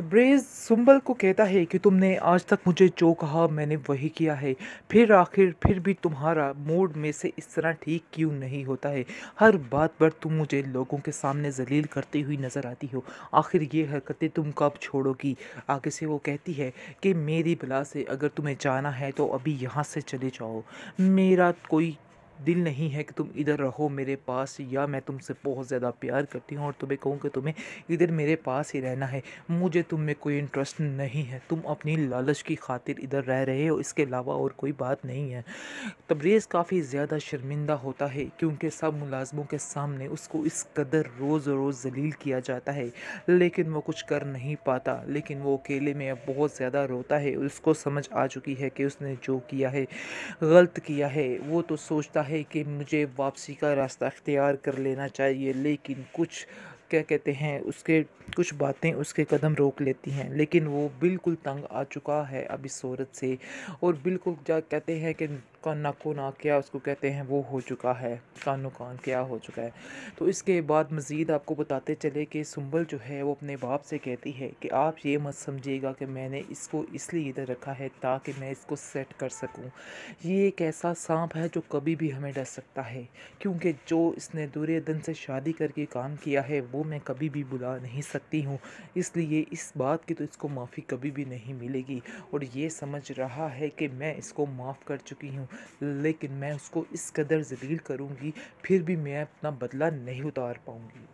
ब्रेज सुंबल को कहता है कि तुमने आज तक मुझे जो कहा मैंने वही किया है फिर आखिर फिर भी तुम्हारा मूड में से इस तरह ठीक क्यों नहीं होता है हर बात पर तुम मुझे लोगों के सामने जलील करती हुई नज़र आती हो आखिर ये हरकतें तुम कब छोड़ोगी आगे से वो कहती है कि मेरी बला से अगर तुम्हें जाना है तो अभी यहाँ से चले जाओ मेरा कोई दिल नहीं है कि तुम इधर रहो मेरे पास या मैं तुमसे बहुत ज़्यादा प्यार करती हूँ और तुम्हें कहूँ कि तुम्हें इधर मेरे पास ही रहना है मुझे तुम में कोई इंटरेस्ट नहीं है तुम अपनी लालच की खातिर इधर रह रहे हो इसके अलावा और कोई बात नहीं है तब्रेज़ काफ़ी ज़्यादा शर्मिंदा होता है क्योंकि सब मुलाजमों के सामने उसको इस कदर रोज़ रोज़ जलील किया जाता है लेकिन वो कुछ कर नहीं पाता लेकिन वो अकेले में अब बहुत ज़्यादा रोता है उसको समझ आ चुकी है कि उसने जो किया है गलत किया है वो तो सोचता है कि मुझे वापसी का रास्ता अख्तियार कर लेना चाहिए लेकिन कुछ क्या कहते हैं उसके कुछ बातें उसके कदम रोक लेती हैं लेकिन वो बिल्कुल तंग आ चुका है अब इस सूरत से और बिल्कुल क्या कहते हैं कि उसका नाको ना क्या उसको कहते हैं वो हो चुका है कानो कान क्या हो चुका है तो इसके बाद मज़ीद आपको बताते चले कि सुंबल जो है वो अपने बाप से कहती है कि आप ये मत समझिएगा कि मैंने इसको इसलिए इधर रखा है ताकि मैं इसको सेट कर सकूँ ये एक ऐसा सांप है जो कभी भी हमें डर सकता है क्योंकि जो इसने दूरे दिन से शादी करके काम किया है वो मैं कभी भी बुला नहीं सकती हूँ इसलिए इस बात की तो इसको माफ़ी कभी भी नहीं मिलेगी और ये समझ रहा है कि मैं इसको माफ़ कर चुकी हूँ लेकिन मैं उसको इस कदर जलील करूँगी फिर भी मैं अपना बदला नहीं उतार पाऊँगी